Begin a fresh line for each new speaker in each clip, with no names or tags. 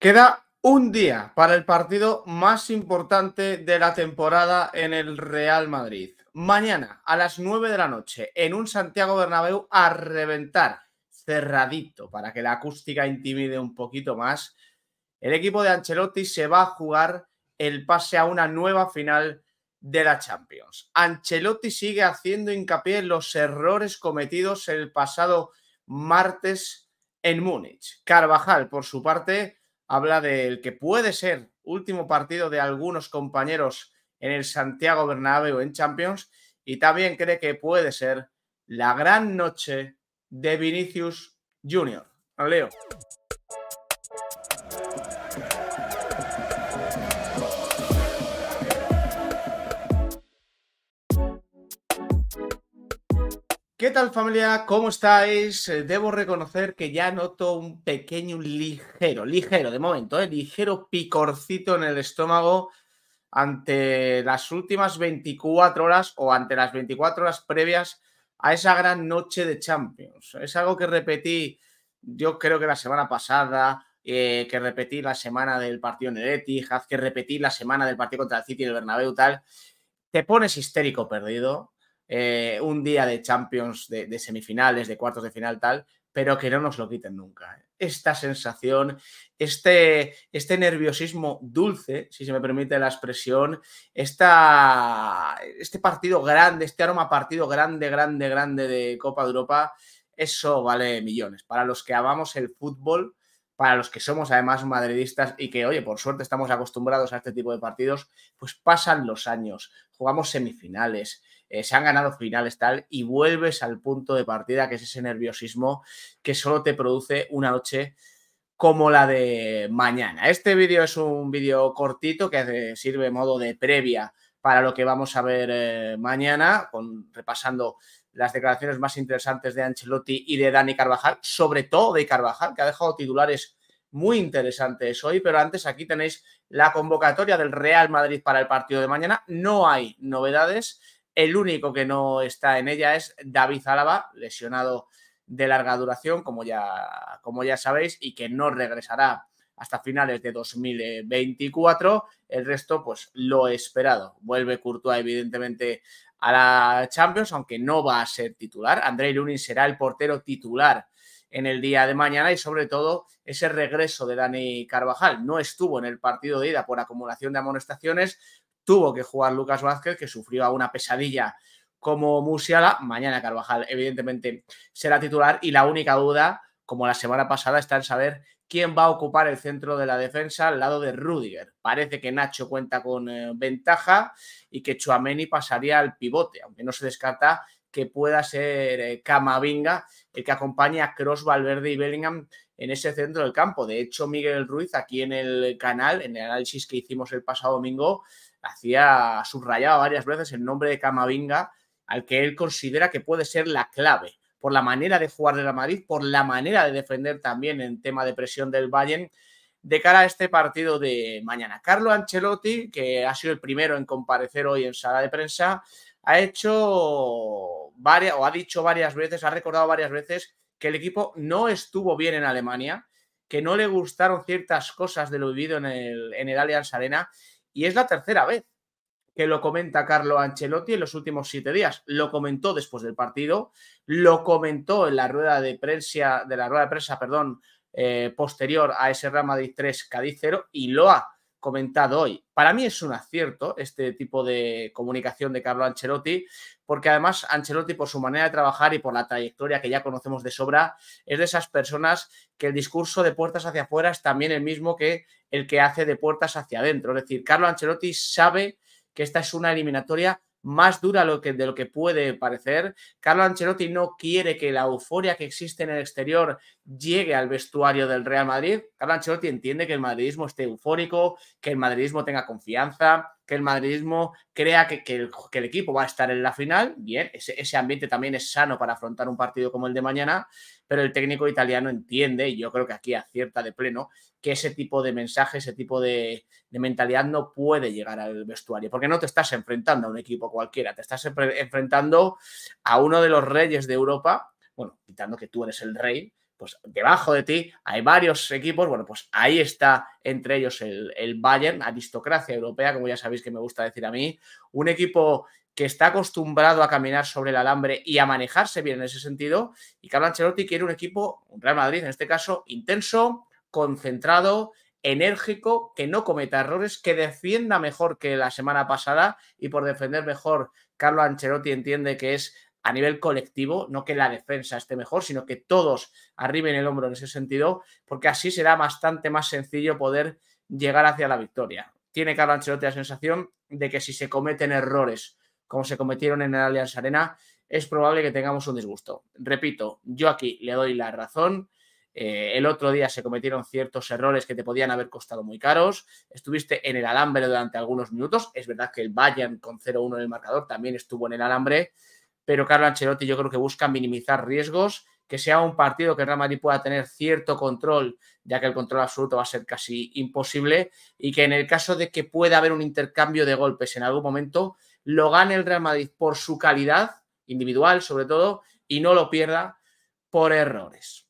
Queda un día para el partido más importante de la temporada en el Real Madrid. Mañana a las 9 de la noche en un Santiago Bernabéu a reventar, cerradito, para que la acústica intimide un poquito más. El equipo de Ancelotti se va a jugar el pase a una nueva final de la Champions. Ancelotti sigue haciendo hincapié en los errores cometidos el pasado martes en Múnich. Carvajal, por su parte, habla del que puede ser último partido de algunos compañeros en el Santiago Bernabéu en Champions y también cree que puede ser la gran noche de Vinicius Junior. Leo. ¿Qué tal familia? ¿Cómo estáis? Eh, debo reconocer que ya noto un pequeño, ligero, ligero, de momento, eh, ligero picorcito en el estómago ante las últimas 24 horas o ante las 24 horas previas a esa gran noche de Champions. Es algo que repetí, yo creo que la semana pasada, eh, que repetí la semana del partido en el Etihad, que repetí la semana del partido contra el City y el Bernabéu, tal. Te pones histérico perdido, eh, un día de Champions, de, semifinales, de cuartos de final, tal, pero que no nos lo quiten nunca. Esta sensación, este, este nerviosismo dulce, si se me permite la expresión, este partido grande, este aroma partido grande, grande, grande de Copa de Europa, eso vale millones. Para los que amamos el fútbol, para los que somos además madridistas y que, oye, por suerte estamos acostumbrados a este tipo de partidos, pues pasan los años, jugamos semifinales, eh, se han ganado finales tal, y vuelves al punto de partida, que es ese nerviosismo que solo te produce una noche como la de mañana. Este vídeo es un vídeo cortito que sirve modo de previa para lo que vamos a ver eh, mañana, con, repasando las declaraciones más interesantes de Ancelotti y de Dani Carvajal, sobre todo de Carvajal, que ha dejado titulares muy interesantes hoy, pero antes aquí tenéis la convocatoria del Real Madrid para el partido de mañana. No hay novedades. El único que no está en ella es David Álava, lesionado de larga duración, como ya, como ya sabéis, y que no regresará hasta finales de 2024. El resto, pues lo esperado. Vuelve Courtois, evidentemente, a la Champions, aunque no va a ser titular. André Lunin será el portero titular en el día de mañana y sobre todo ese regreso de Dani Carvajal. No estuvo en el partido de ida por acumulación de amonestaciones, tuvo que jugar Lucas Vázquez, que sufrió una pesadilla como Musiala. Mañana Carvajal, evidentemente, será titular y la única duda, como la semana pasada, está en saber quién va a ocupar el centro de la defensa al lado de Rudiger. Parece que Nacho cuenta con eh, ventaja y que Chuameni pasaría al pivote, aunque no se descarta que pueda ser eh, Camavinga el que acompaña a Cross, Valverde y Bellingham en ese centro del campo. De hecho, Miguel Ruiz, aquí en el canal, en el análisis que hicimos el pasado domingo, hacía subrayaba varias veces el nombre de Camavinga, al que él considera que puede ser la clave por la manera de jugar de la Madrid, por la manera de defender también en tema de presión del Bayern de cara a este partido de mañana. Carlo Ancelotti, que ha sido el primero en comparecer hoy en sala de prensa, ha hecho varias, o ha dicho varias veces, ha recordado varias veces que el equipo no estuvo bien en Alemania, que no le gustaron ciertas cosas de lo vivido en el, en el Allianz Arena, y es la tercera vez que lo comenta Carlo Ancelotti en los últimos siete días. Lo comentó después del partido, lo comentó en la rueda de prensa, de la rueda de prensa, perdón, eh, posterior a ese Real Madrid 3 Cádiz 0 y lo ha comentado hoy. Para mí es un acierto este tipo de comunicación de Carlo Ancelotti, porque además Ancelotti por su manera de trabajar y por la trayectoria que ya conocemos de sobra, es de esas personas que el discurso de puertas hacia afuera es también el mismo que el que hace de puertas hacia adentro. Es decir, Carlo Ancelotti sabe que esta es una eliminatoria más dura de lo que puede parecer. Carlo Ancelotti no quiere que la euforia que existe en el exterior llegue al vestuario del Real Madrid, Carlo Ancelotti entiende que el madridismo esté eufórico, que el madridismo tenga confianza, que el madridismo crea que, el, equipo va a estar en la final. Bien, ese, ambiente también es sano para afrontar un partido como el de mañana, pero el técnico italiano entiende, y yo creo que aquí acierta de pleno, que ese tipo de mensaje, ese tipo de, de mentalidad no puede llegar al vestuario, porque no te estás enfrentando a un equipo cualquiera, te estás enfrentando a uno de los reyes de Europa bueno, quitando que tú eres el rey, pues debajo de ti hay varios equipos, bueno, pues ahí está entre ellos el, Bayern, aristocracia europea, como ya sabéis que me gusta decir a mí, un equipo que está acostumbrado a caminar sobre el alambre y a manejarse bien en ese sentido, y Carlo Ancelotti quiere un equipo, un Real Madrid en este caso, intenso, concentrado, enérgico, que no cometa errores, que defienda mejor que la semana pasada y por defender mejor, Carlo Ancelotti entiende que es a nivel colectivo, no que la defensa esté mejor, sino que todos arriben el hombro en ese sentido, porque así será bastante más sencillo poder llegar hacia la victoria. Tiene Carlo Ancelotti la sensación de que si se cometen errores como se cometieron en el Allianz Arena, es probable que tengamos un disgusto. Repito, yo aquí le doy la razón. Eh, el otro día se cometieron ciertos errores que te podían haber costado muy caros. Estuviste en el alambre durante algunos minutos. Es verdad que el Bayern con 0-1 en el marcador también estuvo en el alambre pero Carlo Ancelotti yo creo que busca minimizar riesgos, que sea un partido que el Real Madrid pueda tener cierto control, ya que el control absoluto va a ser casi imposible, y que en el caso de que pueda haber un intercambio de golpes en algún momento, lo gane el Real Madrid por su calidad individual, sobre todo, y no lo pierda por errores.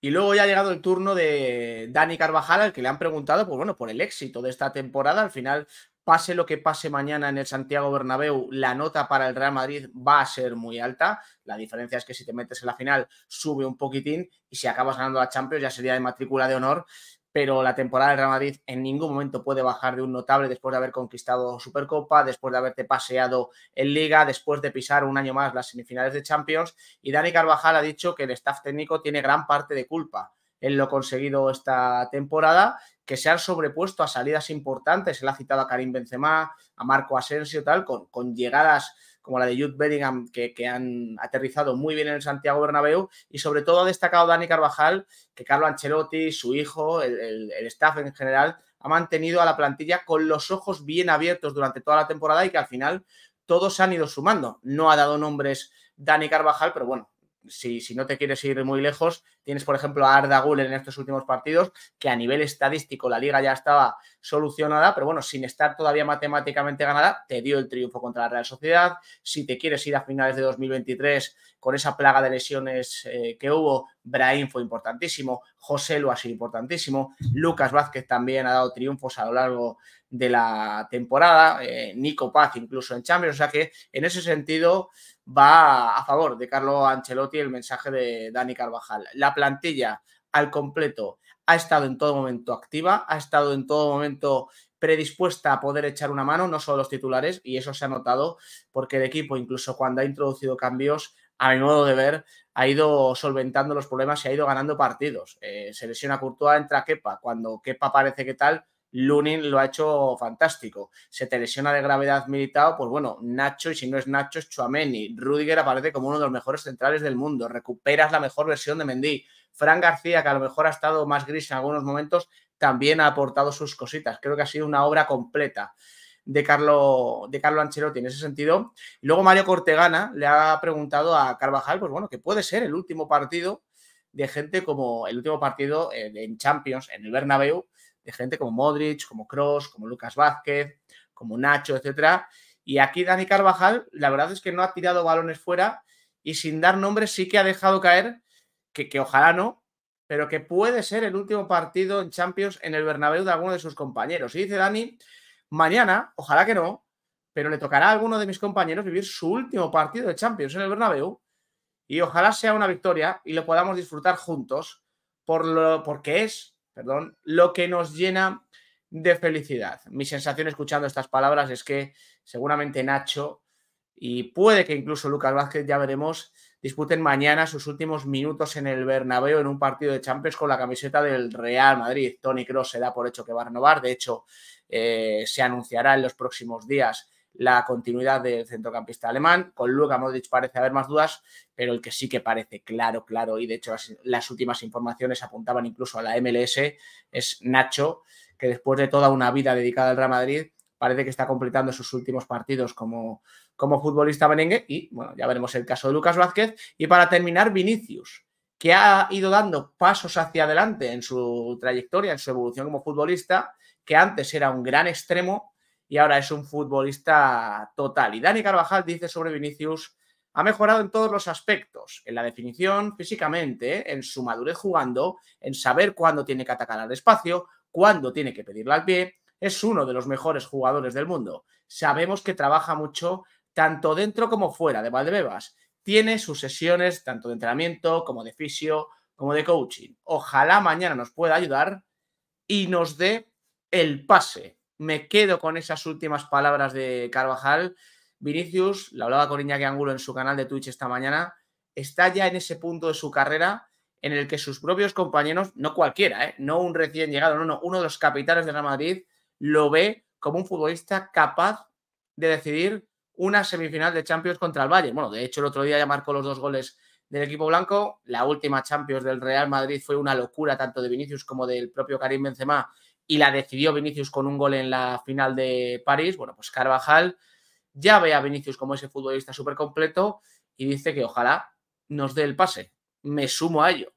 Y luego ya ha llegado el turno de Dani Carvajal, al que le han preguntado, pues bueno, por el éxito de esta temporada. Al final pase lo que pase mañana en el Santiago Bernabéu, la nota para el Real Madrid va a ser muy alta. La diferencia es que si te metes en la final sube un poquitín y si acabas ganando la Champions ya sería de matrícula de honor. Pero la temporada del Real Madrid en ningún momento puede bajar de un notable después de haber conquistado Supercopa, después de haberte paseado en Liga, después de pisar un año más las semifinales de Champions. Y Dani Carvajal ha dicho que el staff técnico tiene gran parte de culpa en lo conseguido esta temporada que se han sobrepuesto a salidas importantes. Él ha citado a Karim Benzema, a Marco Asensio, tal, con, con llegadas como la de Jude Bellingham, que, que, han aterrizado muy bien en el Santiago Bernabéu, y sobre todo ha destacado Dani Carvajal, que Carlo Ancelotti, su hijo, el, staff en general, ha mantenido a la plantilla con los ojos bien abiertos durante toda la temporada y que al final todos se han ido sumando. No ha dado nombres Dani Carvajal, pero bueno, si, si, no te quieres ir muy lejos, tienes, por ejemplo, a Arda Guller en estos últimos partidos, que a nivel estadístico la liga ya estaba solucionada, pero bueno, sin estar todavía matemáticamente ganada, te dio el triunfo contra la Real Sociedad. Si te quieres ir a finales de 2023 con esa plaga de lesiones eh, que hubo, Brahim fue importantísimo, José lo ha sido importantísimo, Lucas Vázquez también ha dado triunfos a lo largo de la temporada, eh, Nico Paz incluso en Champions, o sea que en ese sentido va a favor de Carlo Ancelotti el mensaje de Dani Carvajal. La plantilla al completo ha estado en todo momento activa, ha estado en todo momento predispuesta a poder echar una mano, no solo los titulares, y eso se ha notado porque el equipo, incluso cuando ha introducido cambios, a mi modo de ver, ha ido solventando los problemas y ha ido ganando partidos. Eh, se lesiona Courtois, entra Kepa. Cuando Kepa parece que tal, Lunin lo ha hecho fantástico. Se te lesiona de gravedad militado, pues bueno, Nacho, y si no es Nacho, es Chuameni. Rudiger aparece como uno de los mejores centrales del mundo. Recuperas la mejor versión de Mendy. Fran García, que a lo mejor ha estado más gris en algunos momentos, también ha aportado sus cositas. Creo que ha sido una obra completa de Carlo, de Ancelotti en ese sentido. luego Mario Cortegana le ha preguntado a Carvajal, pues bueno, que puede ser el último partido de gente como el último partido eh, en Champions, en el Bernabéu, de gente como Modric, como Cross, como Lucas Vázquez, como Nacho, etcétera. Y aquí Dani Carvajal, la verdad es que no ha tirado balones fuera y sin dar nombres sí que ha dejado caer que, ojalá no, pero que puede ser el último partido en Champions en el Bernabéu de alguno de sus compañeros. Y dice Dani, mañana, ojalá que no, pero le tocará a alguno de mis compañeros vivir su último partido de Champions en el Bernabéu y ojalá sea una victoria y lo podamos disfrutar juntos por lo, porque es, perdón, lo que nos llena de felicidad. Mi sensación escuchando estas palabras es que seguramente Nacho y puede que incluso Lucas Vázquez, ya veremos, disputen mañana sus últimos minutos en el Bernabéu en un partido de Champions con la camiseta del Real Madrid. Tony Cross se da por hecho que va a renovar, de hecho eh, se anunciará en los próximos días la continuidad del centrocampista alemán. Con Luka Modric parece haber más dudas, pero el que sí que parece claro, claro, y de hecho las últimas informaciones apuntaban incluso a la MLS, es Nacho, que después de toda una vida dedicada al Real Madrid, parece que está completando sus últimos partidos como, como futbolista merengue y bueno, ya veremos el caso de Lucas Vázquez. Y para terminar, Vinicius, que ha ido dando pasos hacia adelante en su trayectoria, en su evolución como futbolista, que antes era un gran extremo y ahora es un futbolista total. Y Dani Carvajal dice sobre Vinicius, ha mejorado en todos los aspectos, en la definición físicamente, en su madurez jugando, en saber cuándo tiene que atacar al espacio, cuándo tiene que pedirle al pie, es uno de los mejores jugadores del mundo. Sabemos que trabaja mucho tanto dentro como fuera de Valdebebas. Tiene sus sesiones tanto de entrenamiento como de fisio, como de coaching. Ojalá mañana nos pueda ayudar y nos dé el pase. Me quedo con esas últimas palabras de Carvajal. Vinicius, la hablaba con Iñaki Angulo en su canal de Twitch esta mañana, está ya en ese punto de su carrera en el que sus propios compañeros, no cualquiera, ¿eh? no un recién llegado, no, no, uno de los capitales de Real Madrid, lo ve como un futbolista capaz de decidir una semifinal de Champions contra el Valle. Bueno, de hecho el otro día ya marcó los dos goles del equipo blanco. La última Champions del Real Madrid fue una locura tanto de Vinicius como del propio Karim Benzema y la decidió Vinicius con un gol en la final de París. Bueno, pues Carvajal ya ve a Vinicius como ese futbolista súper completo y dice que ojalá nos dé el pase. Me sumo a ello.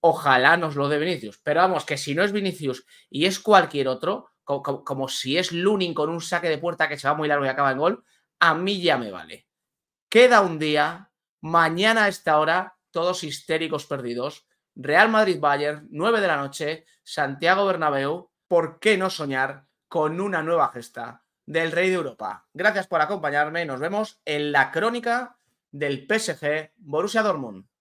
Ojalá nos lo dé Vinicius. Pero vamos, que si no es Vinicius y es cualquier otro, como, si es Lunin con un saque de puerta que se va muy largo y acaba en gol, a mí ya me vale. Queda un día, mañana a esta hora, todos histéricos perdidos. Real Madrid-Bayern, 9 de la noche, Santiago Bernabéu. ¿Por qué no soñar con una nueva gesta del Rey de Europa? Gracias por acompañarme. Nos vemos en la crónica del PSG Borussia Dortmund.